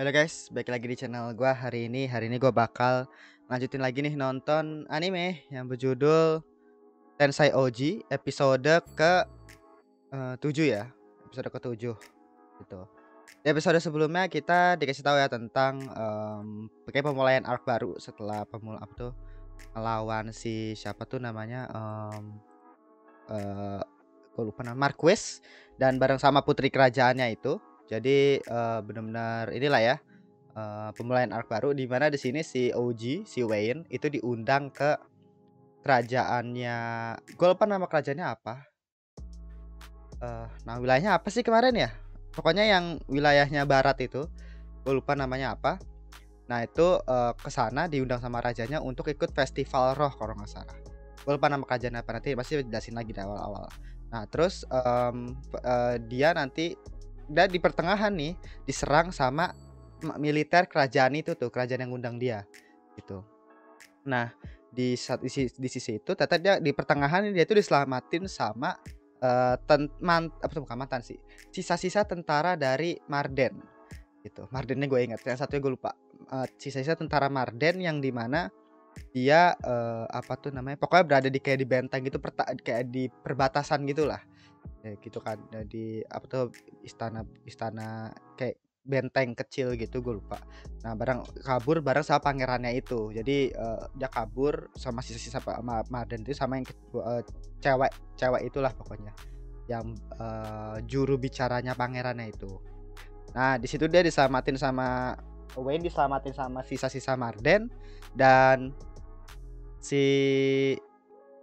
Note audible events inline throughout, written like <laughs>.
Halo guys, balik lagi di channel gue hari ini Hari ini gue bakal lanjutin lagi nih nonton anime yang berjudul Tensai Oji episode ke eh, uh, 7 ya Episode ke 7 gitu Di episode sebelumnya kita dikasih tahu ya tentang um, Kayak pemulaian arc baru setelah pemula apa tuh Melawan si siapa tuh namanya um, uh, eh, Gue lupa nama Marquez Dan bareng sama putri kerajaannya itu jadi uh, benar-benar inilah ya uh, eh, pemulaian arc baru di mana di sini si OG, si Wayne itu diundang ke kerajaannya. Gue lupa nama kerajaannya apa. Uh, nah wilayahnya apa sih kemarin ya? Pokoknya yang wilayahnya barat itu, gue lupa namanya apa. Nah itu uh, kesana diundang sama rajanya untuk ikut festival roh kalau nggak salah. Gue lupa nama kerajaan apa nanti pasti jelasin lagi di awal-awal. Nah terus um, uh, dia nanti dan di pertengahan nih diserang sama militer kerajaan itu tuh kerajaan yang ngundang dia gitu nah di di di sisi itu ternyata dia di pertengahan dia itu diselamatin sama uh, eh, teman man, apa bukan mantan sih sisa-sisa tentara dari Marden gitu Mardennya gue ingat yang satunya gue lupa uh, sisa-sisa tentara Marden yang dimana dia uh, apa tuh namanya pokoknya berada di kayak di benteng gitu perta, kayak di perbatasan gitulah ya gitu kan e, di apa tuh istana istana kayak benteng kecil gitu gue lupa nah barang kabur barang sama pangerannya itu jadi uh, dia kabur sama sisa-sisa sama Marden itu sama yang uh, cewek cewek itulah pokoknya yang uh, juru bicaranya pangerannya itu nah di situ dia diselamatin sama Wayne diselamatin sama sisa-sisa Marden dan si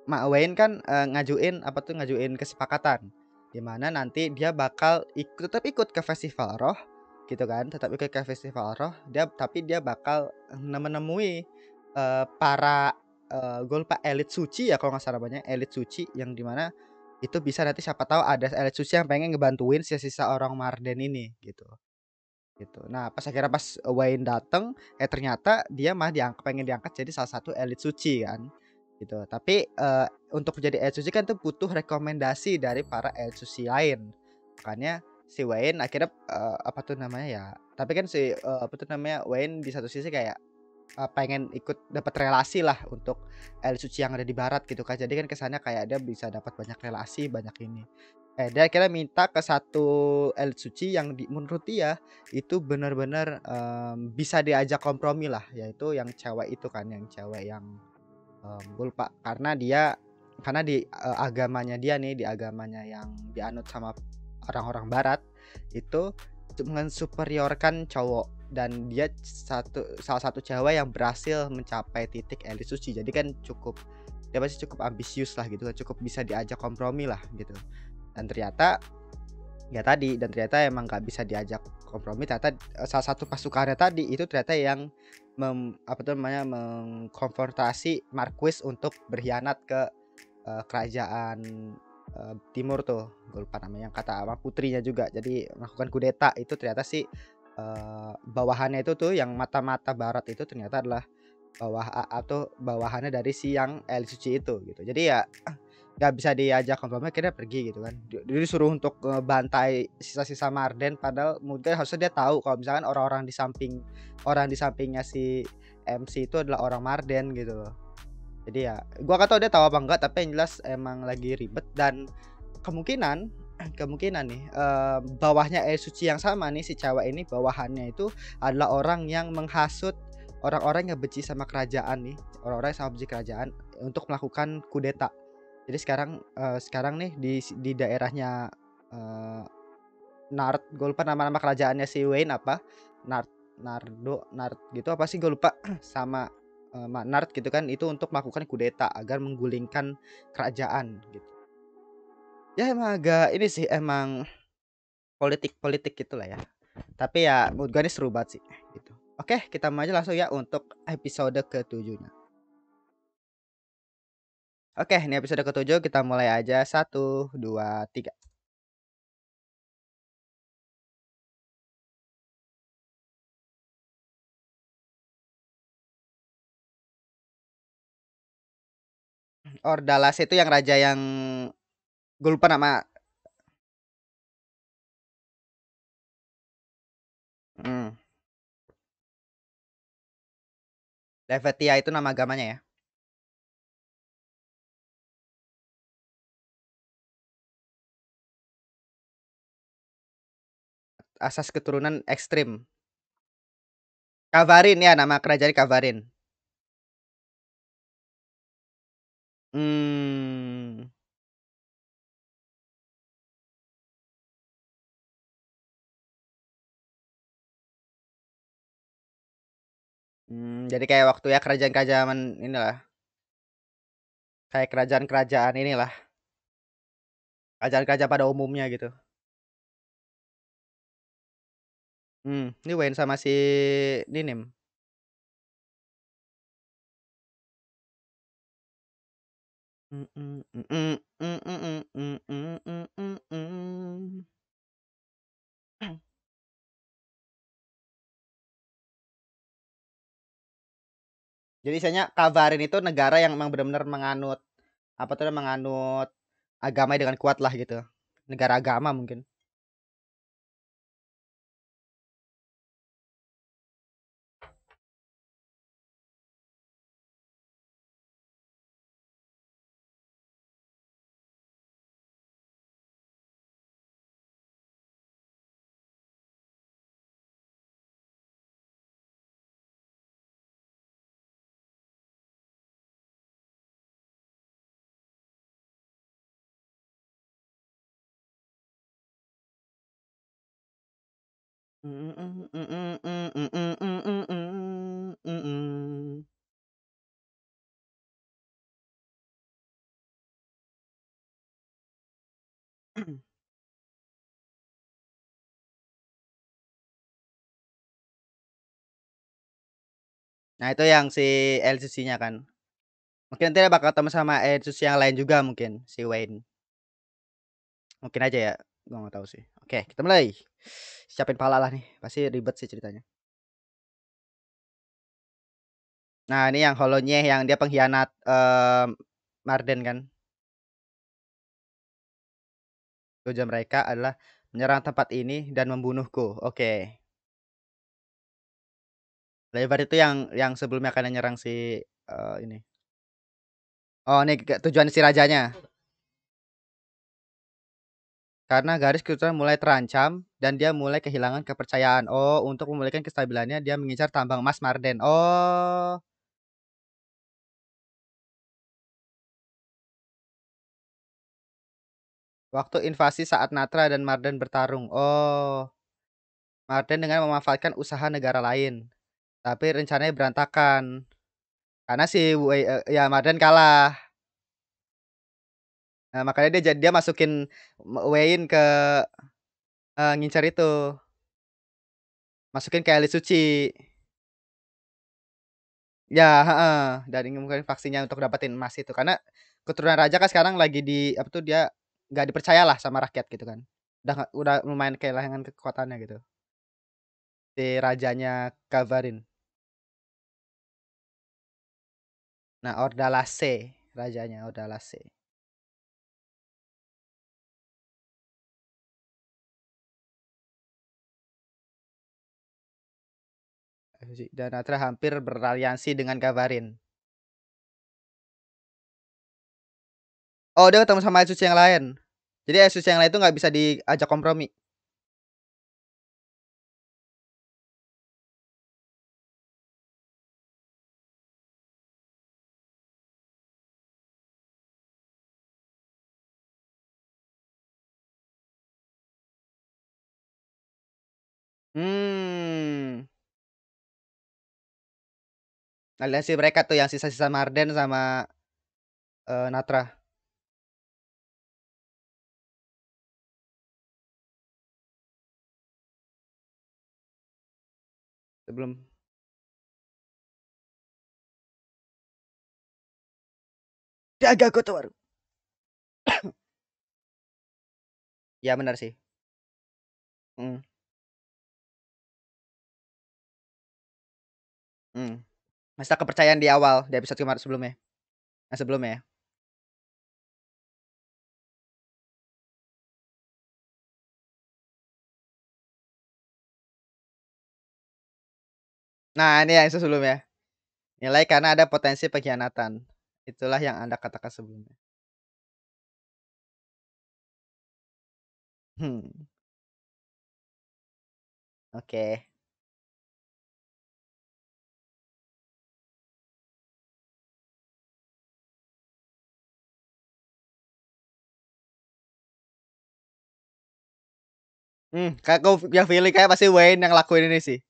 Mak Wayne kan uh, ngajuin apa tuh ngajuin kesepakatan dimana nanti dia bakal ikut tetap ikut ke festival roh gitu kan tetap ikut ke festival roh dia tapi dia bakal menemui uh, eh, para uh, eh, golpa elit suci ya kalau nggak salah banyak elit suci yang dimana itu bisa nanti siapa tahu ada elit suci yang pengen ngebantuin sisa-sisa orang Marden ini gitu gitu nah pas akhirnya pas Wayne dateng eh ternyata dia mah diangkat pengen diangkat jadi salah satu elit suci kan gitu. Tapi uh, untuk jadi air suci kan itu butuh rekomendasi dari para air suci lain. Makanya si Wayne akhirnya uh, apa tuh namanya ya? Tapi kan si uh, apa tuh namanya Wayne di satu sisi kayak uh, pengen ikut dapat relasi lah untuk air suci yang ada di barat gitu kan. Jadi kan kesannya kayak dia bisa dapat banyak relasi, banyak ini. Eh, dia akhirnya minta ke satu el suci yang di, menurut dia itu benar-benar um, bisa diajak kompromi lah, yaitu yang cewek itu kan, yang cewek yang um, gue lupa karena dia karena di uh, agamanya dia nih di agamanya yang dianut sama orang-orang barat itu mensuperiorkan cowok dan dia satu salah satu cewek yang berhasil mencapai titik elit suci jadi kan cukup dia pasti cukup ambisius lah gitu kan. cukup bisa diajak kompromi lah gitu dan ternyata ya tadi dan ternyata emang nggak bisa diajak kompromi ternyata eh, salah satu pasukannya tadi itu ternyata yang mem, apa tuh namanya mengkonfrontasi Marquis untuk berkhianat ke uh, kerajaan uh, timur tuh gue lupa namanya yang kata apa putrinya juga jadi melakukan kudeta itu ternyata si uh, eh, bawahannya itu tuh yang mata-mata barat itu ternyata adalah bawah atau bawahannya dari si yang El Suci itu gitu jadi ya nggak bisa diajak konfirmasi akhirnya pergi gitu kan jadi disuruh untuk e, bantai sisa-sisa Marden padahal mungkin harusnya dia tahu kalau misalkan orang-orang di samping orang di sampingnya si MC itu adalah orang Marden gitu loh jadi ya gua gak tau dia tahu apa enggak tapi yang jelas emang lagi ribet dan kemungkinan <clears throat> kemungkinan nih eh, bawahnya air suci yang sama nih si cewek ini bawahannya itu adalah orang yang menghasut orang-orang yang benci sama kerajaan nih orang-orang yang sama benci kerajaan untuk melakukan kudeta jadi sekarang uh, sekarang nih di di daerahnya uh, eh, Nart gue lupa nama-nama kerajaannya si Wayne apa Nart Nardo Nart gitu apa sih gue lupa <clears throat> sama uh, Nard gitu kan itu untuk melakukan kudeta agar menggulingkan kerajaan gitu ya emang agak ini sih emang politik politik gitulah ya tapi ya menurut gue ini seru banget sih gitu oke kita maju langsung ya untuk episode ketujuhnya Oke, ini episode ketujuh kita mulai aja. Satu, dua, tiga. Ordalas itu yang raja yang gue lupa nama. Hmm. Levetia itu nama agamanya ya. asas keturunan ekstrim. Kavarin ya nama kerajaan Kavarin. Hmm. Hmm, jadi kayak waktu ya kerajaan-kerajaan inilah. Kayak kerajaan-kerajaan inilah. Kerajaan-kerajaan pada umumnya gitu. Hmm, ini Wayne sama si Ninim? Jadi saya kabarin itu negara yang memang benar-benar menganut, apa tuh, menganut agama dengan kuat lah gitu, negara agama mungkin. Nah, itu yang si LCC nya kan? Mungkin nanti bakal ketemu sama LCC yang lain juga mungkin, si Wayne. Mungkin aja ya, Gue nggak tahu sih. Oke, kita mulai siapin pala lah nih pasti ribet sih ceritanya nah ini yang holonya yang dia pengkhianat Marden kan tujuan mereka adalah menyerang tempat ini dan membunuhku oke okay. Lebar itu yang yang sebelumnya akan menyerang si uh, ini. Oh, ini tujuan si rajanya. Karena garis keturunan mulai terancam dan dia mulai kehilangan kepercayaan. Oh, untuk memulihkan kestabilannya dia mengincar tambang emas Marden. Oh. Waktu invasi saat Natra dan Marden bertarung. Oh. Marden dengan memanfaatkan usaha negara lain. Tapi rencananya berantakan. Karena si eh, ya Marden kalah. Nah, makanya dia jadi dia masukin Wayne ke, uh, ngincer itu. Masukin ke Eli Suci. Ya, heeh, dan ingin mungkin vaksinnya untuk dapetin emas itu, karena keturunan raja kan sekarang lagi di apa tuh, dia nggak lah sama rakyat gitu kan. Udah udah lumayan kehilangan kekuatannya gitu. Si rajanya Kavarin. Nah, Ordalase rajanya, Ordalasei. Dan Atra hampir beraliansi dengan Gavarin. Oh, dia ketemu sama Asus yang lain. Jadi Asus yang lain itu nggak bisa diajak kompromi. aliansi nah, mereka tuh yang sisa-sisa Marden sama uh, Natra. sebelum Jaga kotor baru. <coughs> ya benar sih. Hmm. Hmm masa kepercayaan di awal di episode kemarin sebelumnya. Nah, sebelumnya ya. Nah, ini yang sebelumnya. Nilai karena ada potensi pengkhianatan. Itulah yang Anda katakan sebelumnya. Hmm. Oke. Hmm, kayak gue yang feeling kayak pasti Wayne yang lakuin ini sih.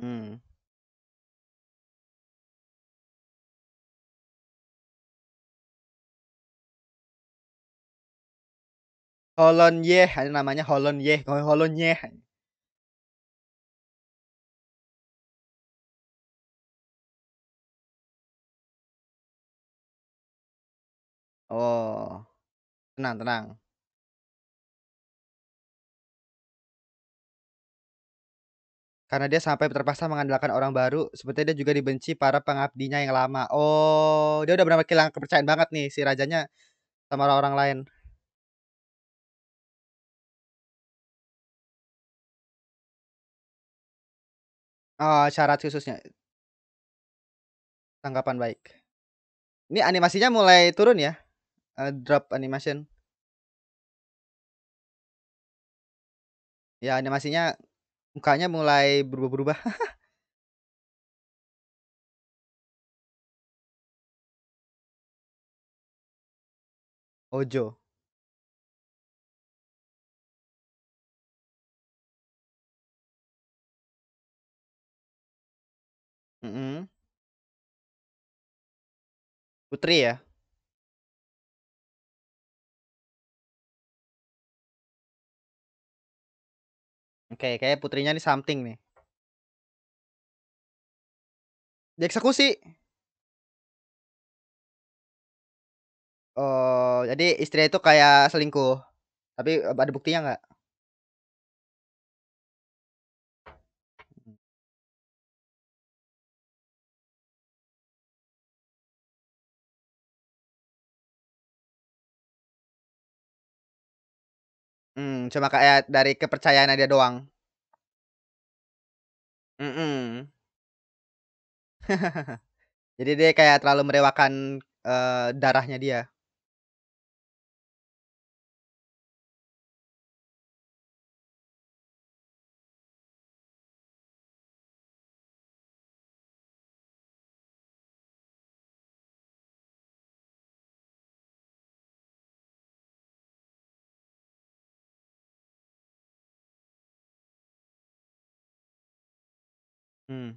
Hmm. Holon Yeh, ada namanya Holon Yeh, Holon Yeh. Oh, tenang tenang. Karena dia sampai terpaksa mengandalkan orang baru, sepertinya dia juga dibenci para pengabdinya yang lama. Oh, dia udah benar-benar kehilangan kepercayaan banget nih si rajanya sama orang-orang lain. Oh, syarat khususnya. Tanggapan baik. Ini animasinya mulai turun ya? uh, drop animation. Ya animasinya, mukanya mulai berubah-berubah. <laughs> Ojo. Putri ya? Oke, kayak putrinya nih something nih. Dieksekusi. Oh, jadi istri itu kayak selingkuh. Tapi eh, ada buktinya nggak? cuma kayak dari kepercayaan dia doang. -mm. <laughs> Jadi dia kayak terlalu merewakan, uh, darahnya dia. Hmm.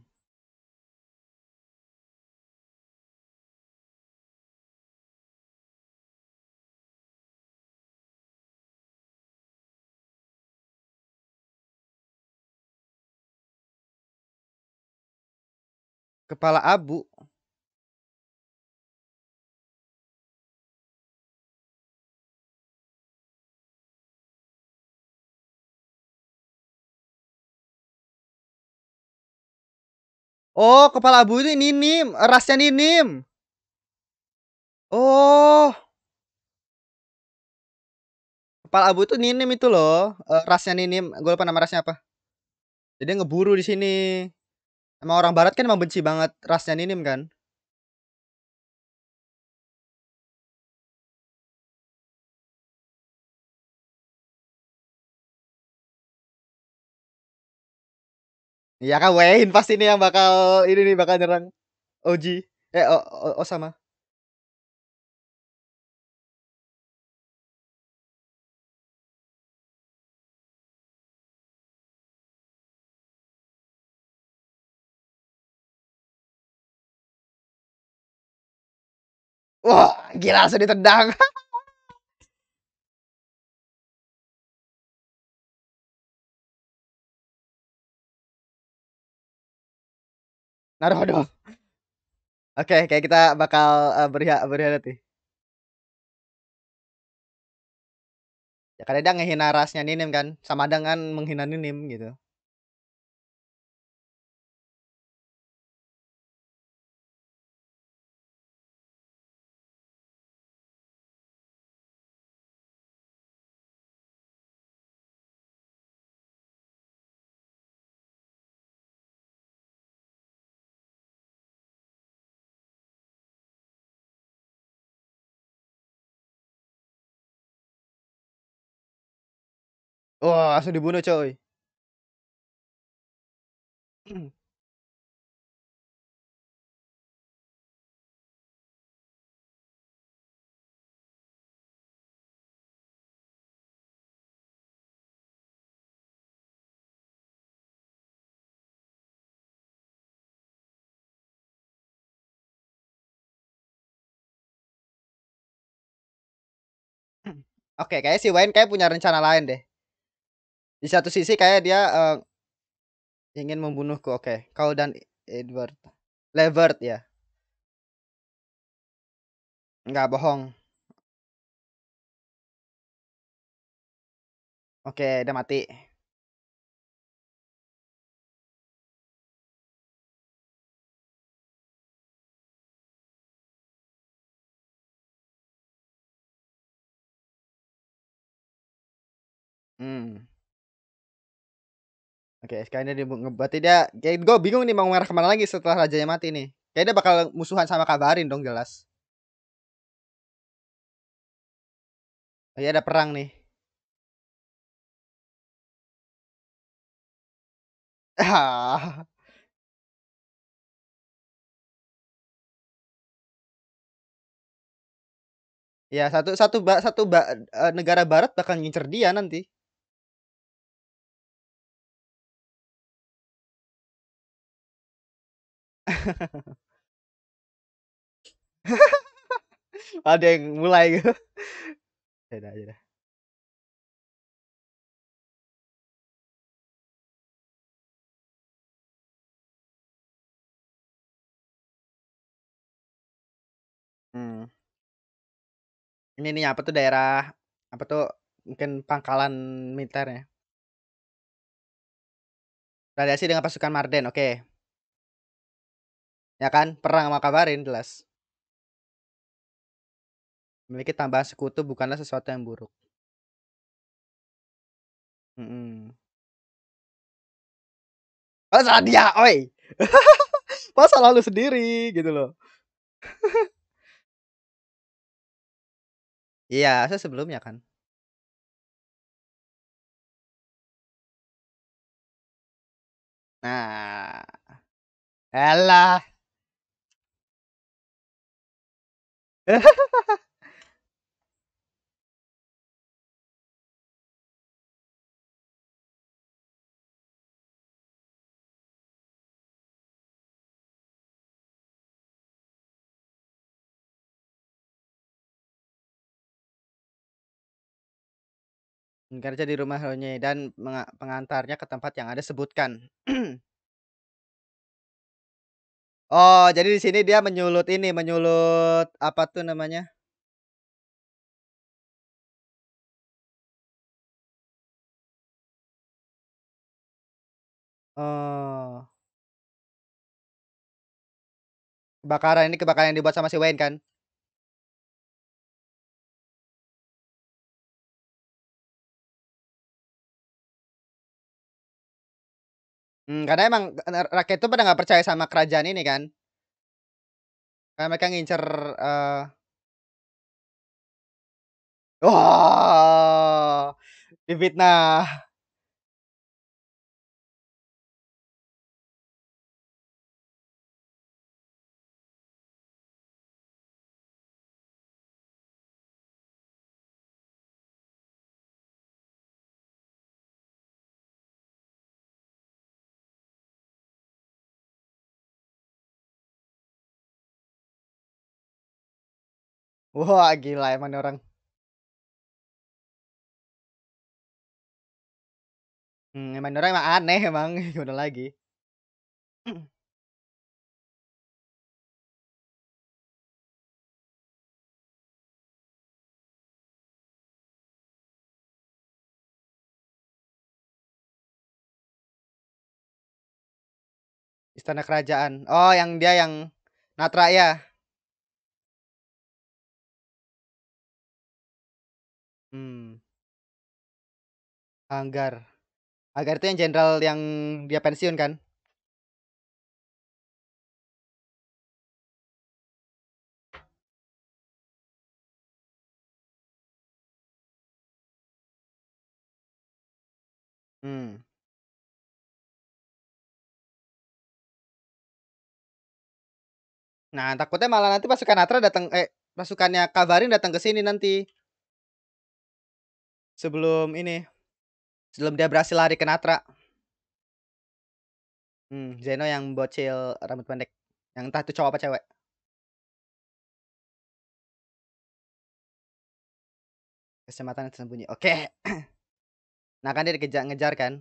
Kepala abu? Oh, kepala abu itu Ninim, rasnya Ninim. Oh. Kepala abu itu Ninim itu loh, uh, rasnya Ninim. Gue lupa nama rasnya apa. Jadi ngeburu di sini. Emang orang barat kan emang benci banget rasnya Ninim kan? Iya kan Wayne pasti ini yang bakal ini nih bakal nyerang Oji. Eh o, o, Osama. Wah, gila sudah ditendang. <laughs> dong. Oke, okay, kayak kita bakal uh, eh, berhak berhak Ya kadang dia ngehina rasnya Ninim kan, sama dengan menghina Ninim gitu. Wah, langsung dibunuh, coy. Oke, kayaknya si Wayne kayak punya rencana lain deh. Di satu sisi kayak dia uh, ingin membunuhku. Oke, okay. kau dan Edward. Levert ya. Nggak bohong. Oke, okay, dia mati. Hmm. Oke, sekarang sekarang dia nge- berarti dia kayak gue bingung nih mau ngarah kemana lagi setelah rajanya mati nih. Kayaknya dia bakal musuhan sama Kabarin dong jelas. Oh, iya ada perang nih. Ah. <laughs> Ya satu satu satu, satu eh, negara barat bakal ngincer dia nanti. <laughs> Ada yang mulai <laughs> gitu. Ya aja dah. Ya hmm. Ini apa tuh daerah, apa tuh, mungkin pangkalan militernya? Radiasi dengan pasukan Marden, oke. Ya kan? Perang sama kabarin jelas. Memiliki tambahan sekutu bukanlah sesuatu yang buruk. hmm. masa oh, dia, oi. <laughs> Masa lalu sendiri gitu loh. Iya, saya sebelumnya kan. Nah. Elah. Kerja di rumah Ronye dan pengantarnya ke tempat yang ada sebutkan. <clears throat> Oh, jadi di sini dia menyulut ini, menyulut apa tuh namanya? Oh. Kebakaran, ini kebakaran yang dibuat sama si Wayne kan? Hmm, karena emang eh, rakyat itu pada nggak percaya sama kerajaan ini kan. Karena mereka ngincer, Uh... Wah, difitnah. Wah gila emang nih orang. Hmm, emang nih orang emang aneh emang, <laughs> gimana lagi. Hmm. Istana kerajaan. Oh yang dia yang Natra ya? Hmm, Anggar. Anggar itu yang jenderal yang dia pensiun kan? Hmm. Nah, takutnya malah nanti pasukan Atra datang eh, pasukannya Kabarin datang ke sini nanti. Sebelum ini, sebelum dia berhasil lari ke Natra. Hmm, Zeno yang bocil rambut pendek. Yang entah itu cowok apa cewek. Kesempatan tersembunyi. Oke. Okay. <clears throat> Nah kan dia dikejar ngejar kan.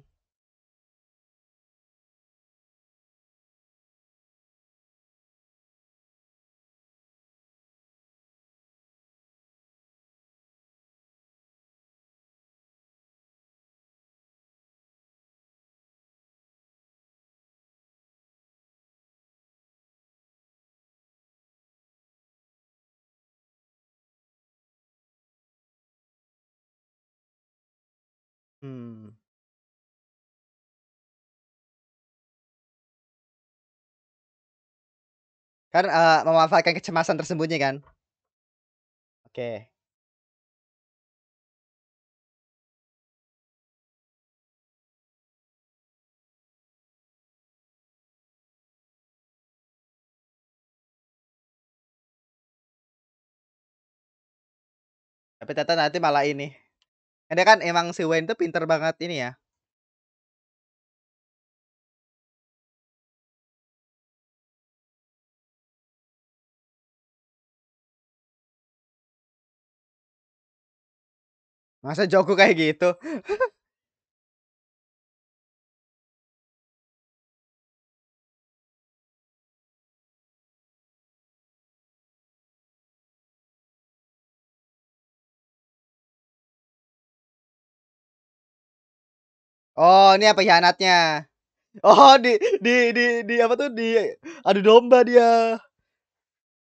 Kan uh, memanfaatkan kecemasan tersembunyi kan? Oke. Tapi ternyata nanti malah ini. ini kan emang si Wayne tuh pinter banget ini ya. Masa Joko kayak gitu? Oh, ini apa hianatnya? Oh, di di di di apa tuh, di adu domba dia.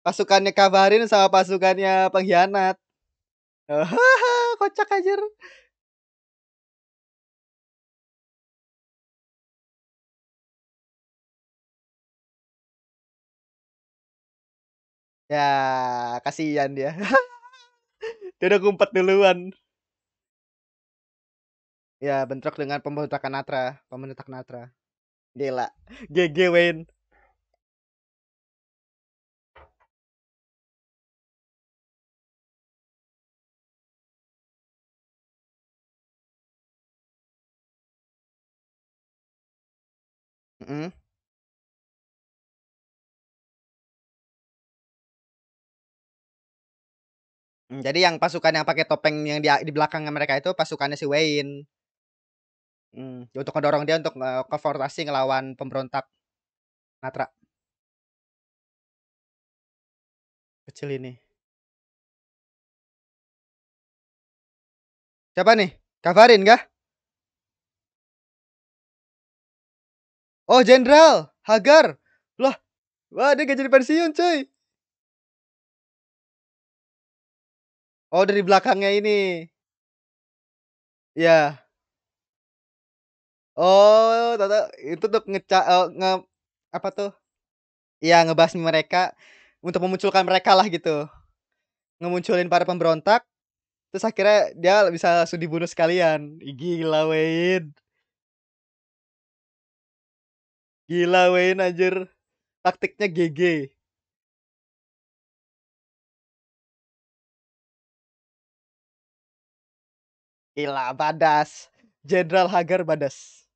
Pasukannya Kabarin sama pasukannya pengkhianat. <laughs> <laughs> kocak aja Ya, kasihan dia. <laughs> Dia udah ngumpet duluan. Ya, bentrok dengan pemberontakan Natra, pemberontak Natra. Gila. GG Wayne. Mm. jadi yang pasukan yang pakai topeng yang di di belakang mereka itu pasukannya si Wayne. Hmm, untuk mendorong dia untuk, uh, konfrontasi ngelawan pemberontak Natra Kecil ini. Siapa nih? Kavarin kah? Oh, Jenderal Hagar. Loh, wah dia gak jadi pensiun, cuy. Oh, dari belakangnya ini. Ya. Oh, tata itu tuh ngeca eh, nge apa tuh? Ya, ngebahas mereka untuk memunculkan mereka lah gitu. Ngemunculin para pemberontak. Terus akhirnya dia bisa langsung dibunuh sekalian. Gila, Wayne. Gila Wayne anjir. Taktiknya GG. Gila badas. Jenderal Hagar badas.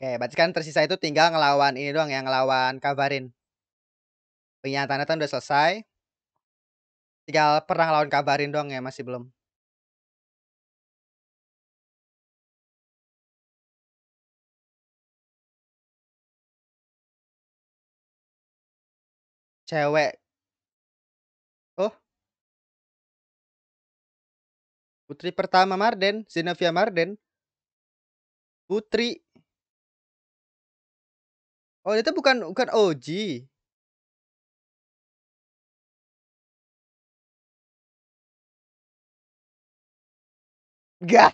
Oke, berarti kan tersisa itu tinggal ngelawan ini doang ya, ngelawan Kabarin. Kavarin. Penyataannya udah selesai. Tinggal pernah lawan kabarin dong ya, masih belum? Cewek. Oh. Putri pertama Marden, Zenobia Marden. Putri. Oh, itu bukan bukan OG? Gak.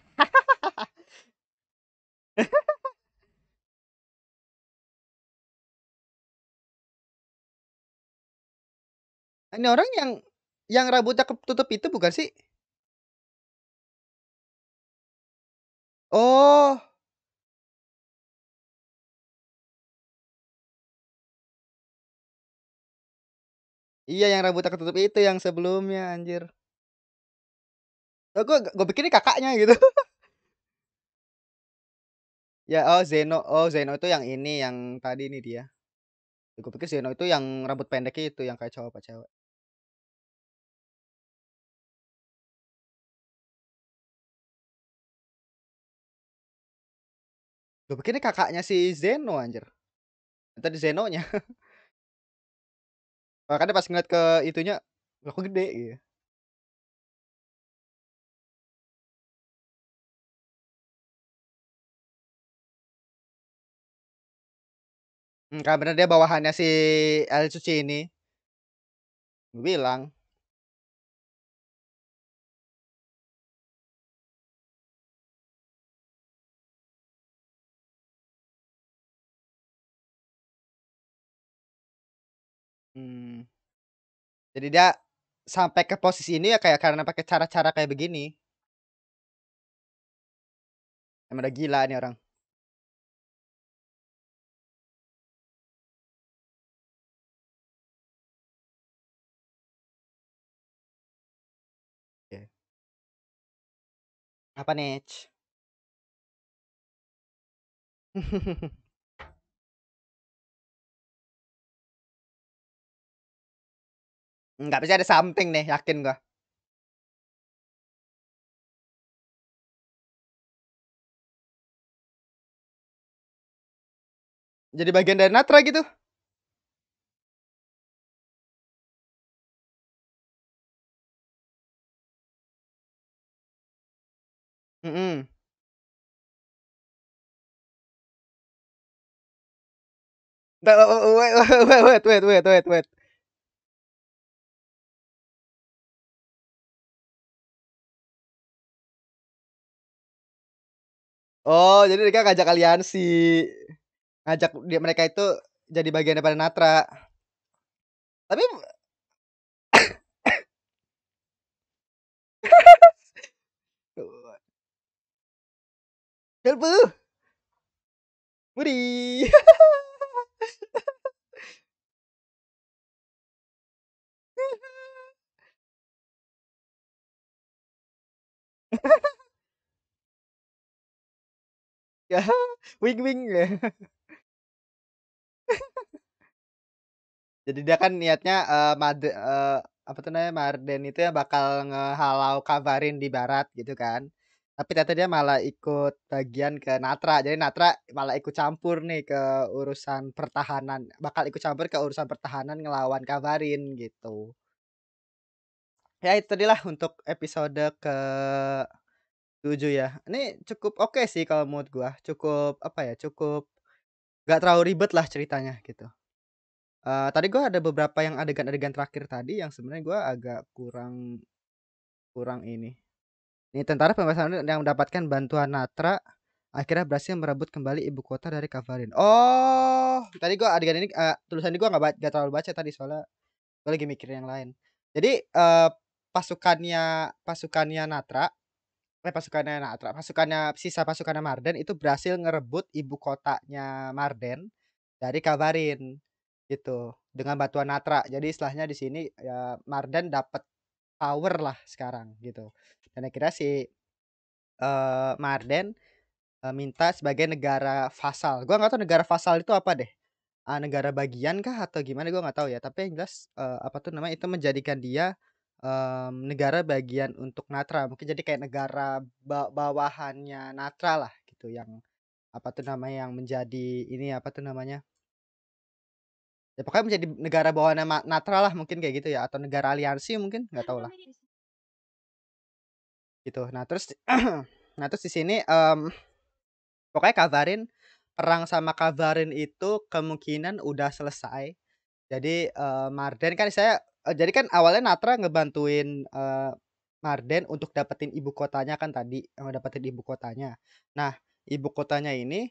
Ini orang yang yang rambutnya ketutup itu bukan sih? Oh. Iya yang rambutnya ketutup itu yang sebelumnya anjir oh, gue gue pikir ini kakaknya gitu <laughs> ya oh Zeno oh Zeno itu yang ini yang tadi ini dia ya, gue pikir Zeno itu yang rambut pendek itu yang kayak cowok apa cewek Gue pikir ini kakaknya si Zeno anjir. Tadi Zenonya. <laughs> Makanya pas ngeliat ke itunya, aku gede gitu. Mmm, karena bener dia bawahannya si El Cuci ini. Gue bilang. Hmm. Jadi dia sampai ke posisi ini ya kayak karena pakai cara-cara kayak begini. Emang udah gila nih orang. Apa nih <laughs> Nggak bisa ada something nih, yakin gua. Jadi bagian dari Natra gitu? wait, wait, wait, wait, wait, wait. Oh, jadi mereka ngajak aliansi. Ngajak dia mereka itu jadi bagian daripada Natra. Tapi Help! Muri! <laughs> Ya, wing-wing ya. Jadi dia kan niatnya, uh, mad uh, apa tuh namanya, Marden itu ya bakal ngehalau kabarin di barat gitu kan. Tapi ternyata dia malah ikut bagian ke Natra. Jadi Natra malah ikut campur nih ke urusan pertahanan. Bakal ikut campur ke urusan pertahanan ngelawan Kavarin gitu. Ya itu lah untuk episode ke tujuh ya. Ini cukup oke okay sih kalau menurut gua. Cukup apa ya? Cukup gak terlalu ribet lah ceritanya gitu. Uh, tadi gue ada beberapa yang adegan-adegan terakhir tadi yang sebenarnya gue agak kurang kurang ini ini tentara pembebasan yang mendapatkan bantuan Natra akhirnya berhasil merebut kembali ibu kota dari Kavarin. Oh, tadi gua adegan ini uh, tulisan ini gua nggak gak terlalu baca tadi soalnya gua lagi mikirin yang lain. Jadi uh, pasukannya pasukannya Natra eh pasukannya Natra, pasukannya sisa pasukannya Marden itu berhasil ngerebut ibu kotanya Marden dari Kavarin gitu dengan bantuan Natra. Jadi istilahnya di sini ya Marden dapat power lah sekarang gitu. Dan akhirnya si uh, Marden uh, minta sebagai negara fasal. Gua nggak tahu negara fasal itu apa deh. Uh, negara bagian kah atau gimana gua nggak tahu ya. Tapi yang jelas uh, apa tuh namanya itu menjadikan dia um, negara bagian untuk Natra. Mungkin jadi kayak negara ba bawahannya Natra lah gitu yang apa tuh namanya yang menjadi ini apa tuh namanya Ya pokoknya menjadi negara bawah nama Natra lah mungkin kayak gitu ya atau negara aliansi mungkin nggak tau lah. Gitu. Nah terus <clears throat> nah terus di sini um, pokoknya Kavarin perang sama Kavarin itu kemungkinan udah selesai. Jadi uh, Marden kan saya e, jadi kan awalnya Natra ngebantuin uh, Marden untuk dapetin ibu kotanya kan tadi, eh, dapetin ibu kotanya. Nah, ibu kotanya ini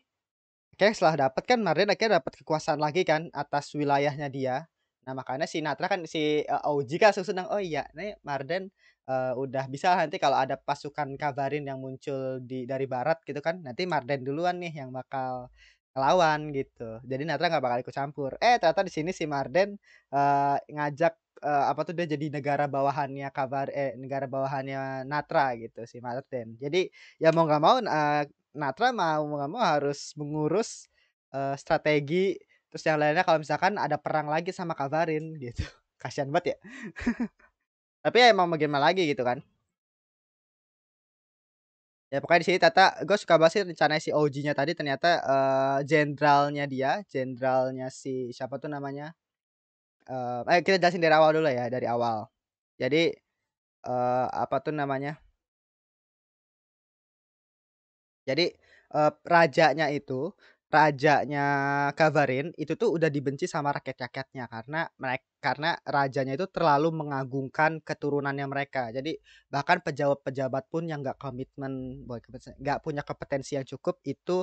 Oke, setelah dapat kan Marden, akhirnya dapat kekuasaan lagi kan atas wilayahnya dia. Nah, makanya si Natra kan si uh, Auji kan senang, "Oh iya, nih Marden uh, eh, udah bisa nanti kalau ada pasukan kabarin yang muncul di dari barat gitu kan. Nanti Marden duluan nih yang bakal lawan gitu. Jadi Natra nggak bakal ikut campur. Eh, ternyata di sini si Marden uh, eh, ngajak uh, apa tuh dia jadi negara bawahannya kabar eh negara bawahannya Natra gitu si Marden. Jadi ya mau nggak mau uh, Natra mau nggak mau harus mengurus uh, strategi, terus yang lainnya kalau misalkan ada perang lagi sama kabarin gitu. <laughs> Kasihan banget ya. <laughs> Tapi ya emang mau lagi gitu kan. Ya pokoknya di sini Tata gue suka banget sih rencana si OG-nya tadi ternyata, jenderalnya jenderalnya dia, jenderalnya si siapa tuh namanya? uh, eh kita jelasin dari awal dulu ya, dari awal. Jadi, uh, apa tuh namanya jadi, uh, rajanya itu, rajanya Kavarin itu tuh udah dibenci sama rakyat-rakyatnya karena mereka karena rajanya itu terlalu mengagungkan keturunannya mereka. Jadi bahkan pejabat-pejabat pun yang nggak komitmen, nggak punya kompetensi yang cukup itu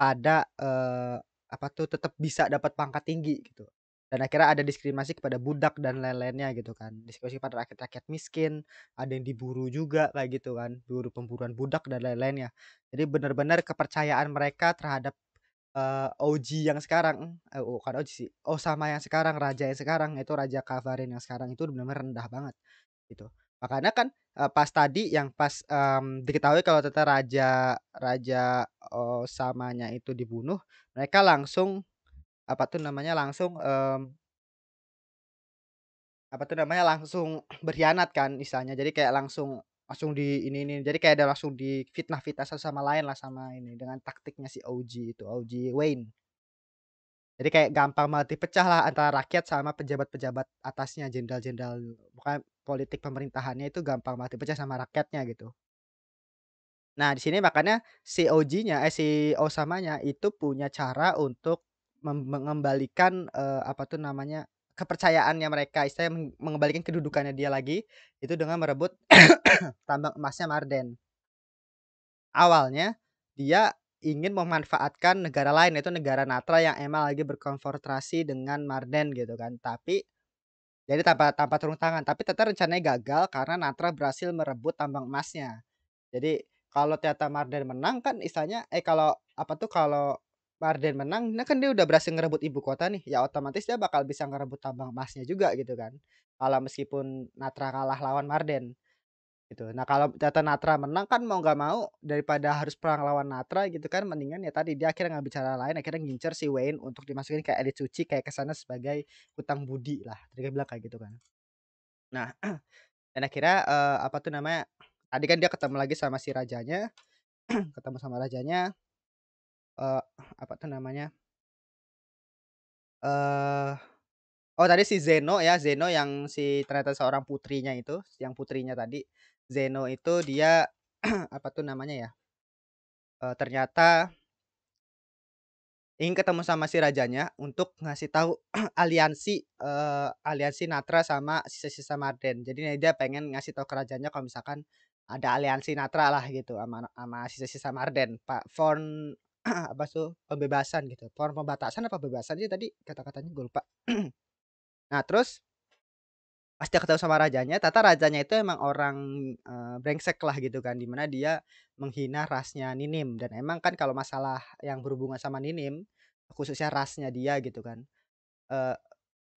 pada, eh, apa tuh, tetap bisa dapat pangkat tinggi gitu dan akhirnya ada diskriminasi kepada budak dan lain-lainnya gitu kan diskriminasi kepada rakyat-rakyat miskin ada yang diburu juga kayak gitu kan buru pemburuan budak dan lain-lainnya jadi benar-benar kepercayaan mereka terhadap uh, eh, OG yang sekarang eh, oh kan OG sih oh sama yang sekarang raja yang sekarang itu raja Kavarin yang sekarang itu benar-benar rendah banget gitu makanya kan uh, pas tadi yang pas um, diketahui kalau ternyata raja raja oh, eh, samanya itu dibunuh mereka langsung apa tuh namanya langsung, um, apa tuh namanya, langsung <clears throat> berkhianat kan misalnya Jadi kayak langsung langsung di ini ini jadi kayak ada langsung di fitnah fitnah sama lain lah sama ini, dengan taktiknya si OG itu, OG Wayne. Jadi kayak gampang mati pecah lah antara rakyat sama pejabat-pejabat atasnya, jenderal-jenderal, bukan politik pemerintahannya itu gampang mati pecah sama rakyatnya gitu. Nah di sini makanya si OG-nya, eh si Osamanya itu punya cara untuk mengembalikan, uh, apa tuh namanya, kepercayaannya mereka, istilahnya mengembalikan kedudukannya dia lagi, itu dengan merebut <coughs> tambang emasnya Marden. Awalnya, dia ingin memanfaatkan negara lain, yaitu negara Natra yang emang lagi berkonfrontasi dengan Marden gitu kan, tapi jadi tanpa tanpa turun tangan, tapi tetap rencananya gagal karena Natra berhasil merebut tambang emasnya. Jadi, kalau ternyata Marden menang kan istilahnya eh, kalau apa tuh, kalau Marden menang, nah kan dia udah berhasil ngerebut ibu kota nih, ya otomatis dia bakal bisa ngerebut tambang emasnya juga gitu kan. Kalau meskipun Natra kalah lawan Marden gitu. Nah kalau ternyata Natra menang kan mau nggak mau daripada harus perang lawan Natra gitu kan, mendingan ya tadi dia akhirnya nggak bicara lain, akhirnya ngincer si Wayne untuk dimasukin ke elit suci, kayak kesana sebagai utang budi lah, tadi bilang kayak gitu kan. Nah <clears throat> dan akhirnya uh, apa tuh namanya? Tadi kan dia ketemu lagi sama si rajanya, <clears throat> ketemu sama rajanya, uh, apa tuh namanya uh, oh tadi si Zeno ya, Zeno yang si ternyata seorang putrinya itu, yang putrinya tadi. Zeno itu dia <clears throat> apa tuh namanya ya, uh, ternyata ingin ketemu sama si rajanya untuk ngasih tahu <clears throat> aliansi, uh, aliansi Natra sama sisa-sisa Marden. Jadi dia pengen ngasih tahu kerajanya kalau misalkan ada aliansi Natra lah gitu sama ama sisa-sisa Marden, Pak Von <clears throat> apa tuh pembebasan gitu form pembatasan apa pembebasan sih tadi kata-katanya gue lupa <clears throat> nah terus pasti ketemu sama rajanya tata rajanya itu emang orang e, brengsek lah gitu kan dimana dia menghina rasnya Ninim dan emang kan kalau masalah yang berhubungan sama Ninim khususnya rasnya dia gitu kan e,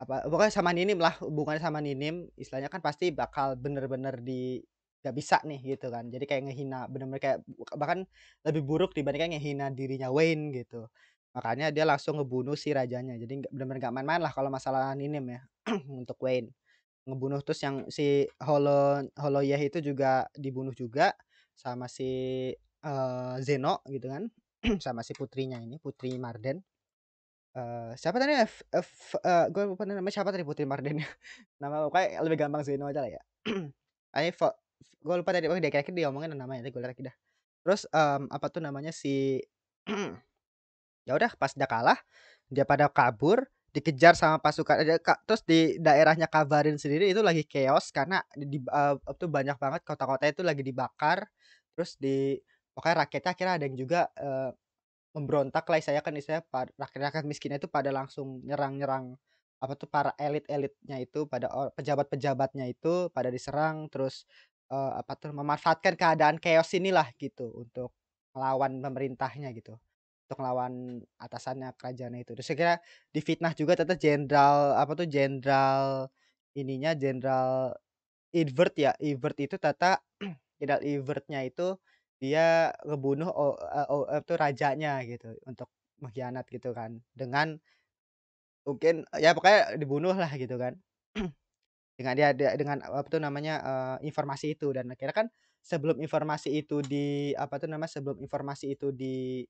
apa pokoknya sama Ninim lah hubungannya sama Ninim istilahnya kan pasti bakal bener-bener di gak bisa nih gitu kan jadi kayak ngehina bener-bener kayak bahkan lebih buruk dibandingkan ngehina dirinya Wayne gitu makanya dia langsung ngebunuh si rajanya jadi nggak- bener-bener nggak main-main lah kalau masalah Ninim ya <clears throat> untuk Wayne ngebunuh terus yang si Holo Holoyeh itu juga dibunuh juga sama si uh, Zeno gitu kan <clears throat> sama si putrinya ini putri Marden Eh, siapa tadi F, F, eh, gue lupa namanya siapa tadi putri Marden ya. <laughs> nama pokoknya lebih gampang Zeno aja lah ya ini <clears throat> gue lupa tadi pokoknya kira-kira dia omongin namanya tadi gue lihat dah terus um, apa tuh namanya si <clears throat> ya udah pas dia kalah dia pada kabur dikejar sama pasukan terus di daerahnya kabarin sendiri itu lagi chaos karena di di uh, itu banyak banget kota-kota itu lagi dibakar terus di pokoknya rakyatnya akhirnya ada yang juga uh, memberontak lah saya kan saya rakyat-rakyat miskinnya itu pada langsung nyerang-nyerang apa tuh para elit-elitnya itu pada pejabat-pejabatnya itu pada diserang terus uh, apa tuh, memanfaatkan keadaan chaos inilah gitu untuk melawan pemerintahnya gitu, untuk melawan atasannya, kerajaannya itu. Terus akhirnya difitnah juga tetap jenderal, apa tuh, jenderal ininya, jenderal invert ya, invert itu tata <clears throat> jenderal invertnya itu dia ngebunuh oh oh itu rajanya gitu untuk mengkhianat gitu kan, dengan mungkin ya pokoknya dibunuh lah gitu kan. <clears throat> Dengan dia dengan, e, apa tuh namanya, uh, informasi itu dan akhirnya kan sebelum informasi itu di apa tuh namanya, sebelum informasi itu di,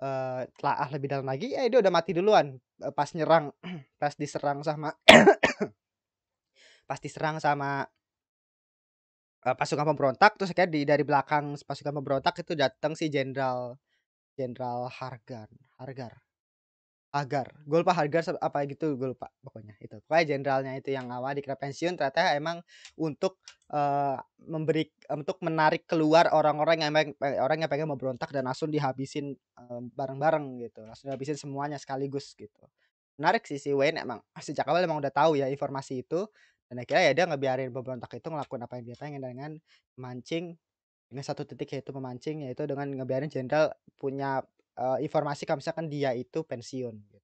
e, telah ah lebih dalam lagi, ya dia udah mati duluan, pas nyerang <clears throat> pas diserang sama <coughs> pas diserang sama uh, pasukan pemberontak terus akhirnya di dari belakang pasukan pemberontak itu datang si Jenderal Jenderal Hargan Hargar agar gue lupa Hagar apa gitu gue lupa pokoknya itu pokoknya jenderalnya itu yang awal dikira pensiun ternyata emang untuk uh, memberi untuk menarik keluar orang-orang yang emang, orang yang pengen memberontak dan langsung dihabisin bareng eh, bareng-bareng gitu langsung dihabisin semuanya sekaligus gitu menarik sih si Wayne emang sejak awal emang udah tahu ya informasi itu dan akhirnya ya dia ngebiarin pemberontak itu ngelakuin apa yang dia pengen dengan mancing dengan satu titik yaitu memancing yaitu dengan ngebiarin jenderal punya uh, informasi kalau misalkan dia itu pensiun gitu.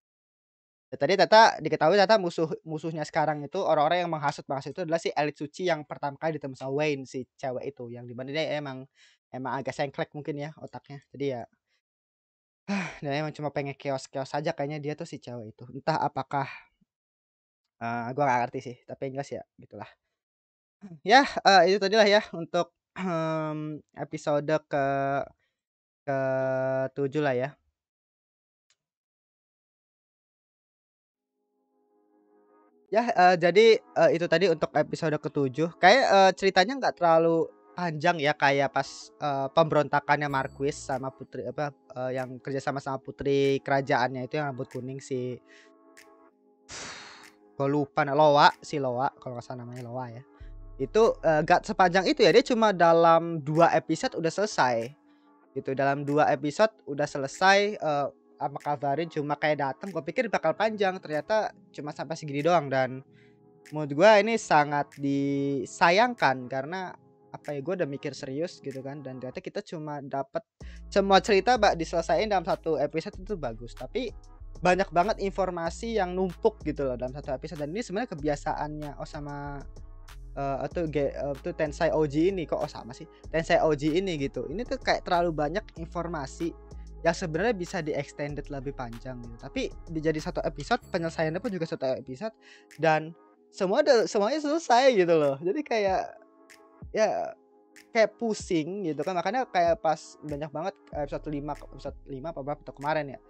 Ya tadi Tata diketahui Tata musuh musuhnya sekarang itu orang-orang yang menghasut-menghasut itu adalah si elit suci yang pertama kali ditemukan sama Wayne, si cewek itu, yang di dia emang emang agak sengklek mungkin ya otaknya. Jadi ya <sighs> dia emang cuma pengen chaos-chaos saja kayaknya dia tuh si cewek itu. Entah apakah uh, gua nggak ngerti sih, tapi yang jelas ya gitulah. Ya uh, itu lah ya untuk, um, <clears throat> episode ke ke-7 lah ya. Ya, uh, jadi, uh, itu tadi untuk episode ketujuh. Kayak, uh, ceritanya nggak terlalu panjang ya kayak pas, uh, pemberontakannya Marquis sama putri apa, uh, yang kerja sama sama putri kerajaannya itu yang rambut kuning si gue lupa nah Loa, si Loa kalau nggak salah namanya Loa ya. Itu, uh, nggak sepanjang itu ya, dia cuma dalam dua episode udah selesai gitu dalam dua episode udah selesai uh, sama kabarin cuma kayak datang gue pikir bakal panjang ternyata cuma sampai segini doang dan menurut gue ini sangat disayangkan karena apa ya gue udah mikir serius gitu kan dan ternyata kita cuma dapat semua cerita bak diselesaikan dalam satu episode itu bagus tapi banyak banget informasi yang numpuk gitu loh dalam satu episode dan ini sebenarnya kebiasaannya oh sama uh, atau uh, Tensai OG ini kok oh sama sih Tensai OG ini gitu ini tuh kayak terlalu banyak informasi yang sebenarnya bisa di extended lebih panjang gitu tapi jadi satu episode penyelesaiannya pun juga satu episode dan semua ada semuanya selesai gitu loh jadi kayak ya kayak pusing gitu kan makanya kayak pas banyak banget episode 5 episode 5 apa berapa atau kemarin ya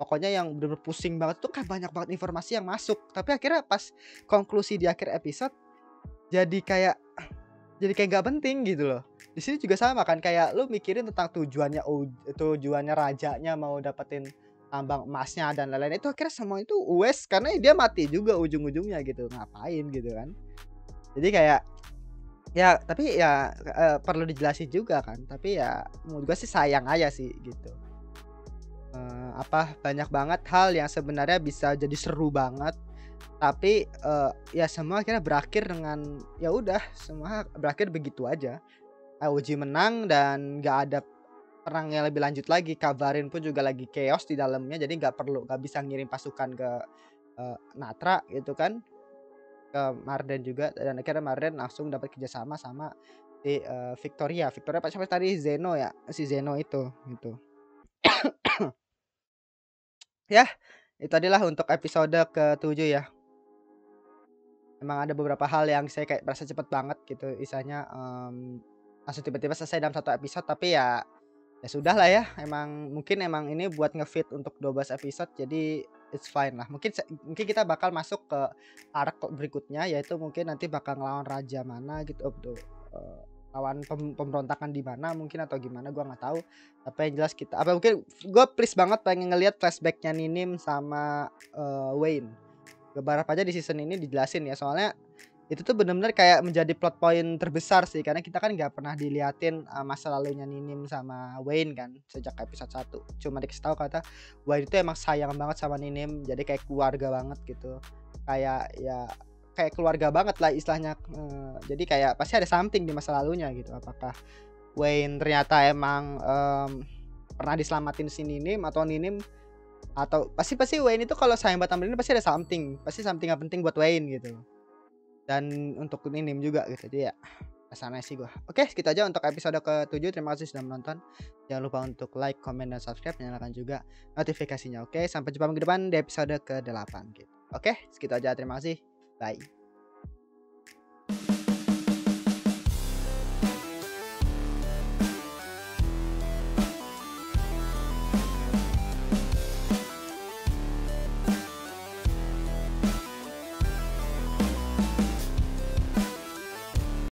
pokoknya yang bener, -bener pusing banget tuh kan banyak banget informasi yang masuk tapi akhirnya pas konklusi di akhir episode jadi kayak jadi kayak nggak penting gitu loh di sini juga sama kan kayak lu mikirin tentang tujuannya tujuannya rajanya mau dapetin tambang emasnya dan lain-lain itu akhirnya semua itu US karena dia mati juga ujung-ujungnya gitu ngapain gitu kan jadi kayak ya tapi ya eh, perlu dijelasin juga kan tapi ya menurut gue sih sayang aja sih gitu eh, apa banyak banget hal yang sebenarnya bisa jadi seru banget tapi uh, ya semua akhirnya berakhir dengan ya udah semua berakhir begitu aja AOG menang dan nggak ada perang yang lebih lanjut lagi kabarin pun juga lagi chaos di dalamnya jadi nggak perlu nggak bisa ngirim pasukan ke uh, Natra gitu kan ke Marden juga dan akhirnya Marden langsung dapat kerjasama sama si uh, Victoria Victoria pak siapa tadi Zeno ya si Zeno itu gitu <coughs> ya itu ya, adalah untuk episode ke-7 ya. Emang ada beberapa hal yang saya kayak merasa cepet banget gitu isanya um, mmm, langsung tiba-tiba selesai dalam satu episode tapi ya ya sudah lah ya emang mungkin emang ini buat ngefit untuk 12 episode jadi it's fine lah mungkin mungkin kita bakal masuk ke arc berikutnya yaitu mungkin nanti bakal ngelawan raja mana gitu oh, uh, lawan pem pemberontakan di mana mungkin atau gimana gue nggak tahu tapi yang jelas kita apa mungkin gue please banget pengen ngelihat flashbacknya Ninim sama uh, Wayne beberapa aja di season ini dijelasin ya soalnya itu tuh bener-bener kayak menjadi plot point terbesar sih karena kita kan nggak pernah diliatin uh, masa lalunya Ninim sama Wayne kan sejak episode 1 cuma dikasih tahu kata Wayne itu emang sayang banget sama Ninim jadi kayak keluarga banget gitu kayak ya kayak keluarga banget lah istilahnya eh, jadi kayak pasti ada something di masa lalunya gitu apakah Wayne ternyata emang um, pernah diselamatin si Ninim atau Ninim atau pasti pasti Wayne itu kalau sayang buat ini pasti ada something pasti something yang penting buat Wayne gitu dan untuk Ninim juga gitu jadi ya kesana sih gua oke kita aja untuk episode ke-7 terima kasih sudah menonton jangan lupa untuk like comment dan subscribe nyalakan juga notifikasinya oke sampai jumpa minggu depan di episode ke-8 gitu oke segitu aja terima kasih Bye.